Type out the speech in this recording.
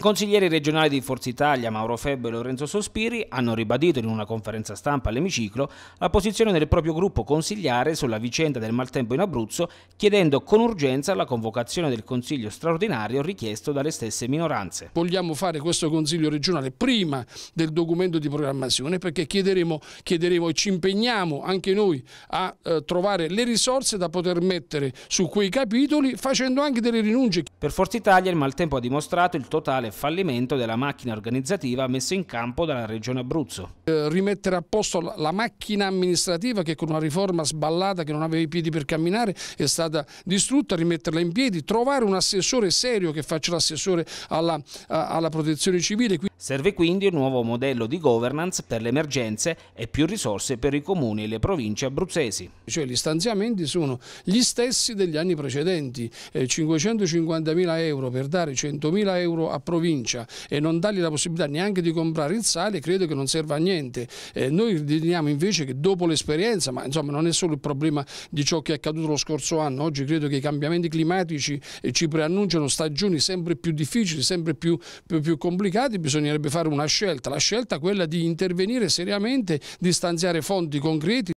I consiglieri regionali di Forza Italia, Mauro Febbo e Lorenzo Sospiri, hanno ribadito in una conferenza stampa all'emiciclo la posizione del proprio gruppo consigliare sulla vicenda del maltempo in Abruzzo, chiedendo con urgenza la convocazione del consiglio straordinario richiesto dalle stesse minoranze. Vogliamo fare questo consiglio regionale prima del documento di programmazione perché chiederemo, chiederemo e ci impegniamo anche noi a eh, trovare le risorse da poter mettere su quei capitoli facendo anche delle rinunce. Per Forza Italia il maltempo ha dimostrato il totale eventuale fallimento della macchina organizzativa messa in campo dalla Regione Abruzzo. Eh, rimettere a posto la macchina amministrativa che con una riforma sballata che non aveva i piedi per camminare è stata distrutta, rimetterla in piedi, trovare un assessore serio che faccia l'assessore alla, alla, protezione civile. Serve quindi un nuovo modello di governance per le emergenze e più risorse per i comuni e le province abruzzesi. Cioè gli stanziamenti sono gli stessi degli anni precedenti, eh, 550.000 euro per dare 100.000 euro a provincia provincia e non dargli la possibilità neanche di comprare il sale credo che non serva a niente. Eh, noi riteniamo invece che dopo l'esperienza, ma insomma non è solo il problema di ciò che è accaduto lo scorso anno, oggi credo che i cambiamenti climatici eh, ci preannunciano stagioni sempre più difficili, sempre più, più, più complicate, bisognerebbe fare una scelta, la scelta quella di intervenire seriamente, di stanziare fondi concreti.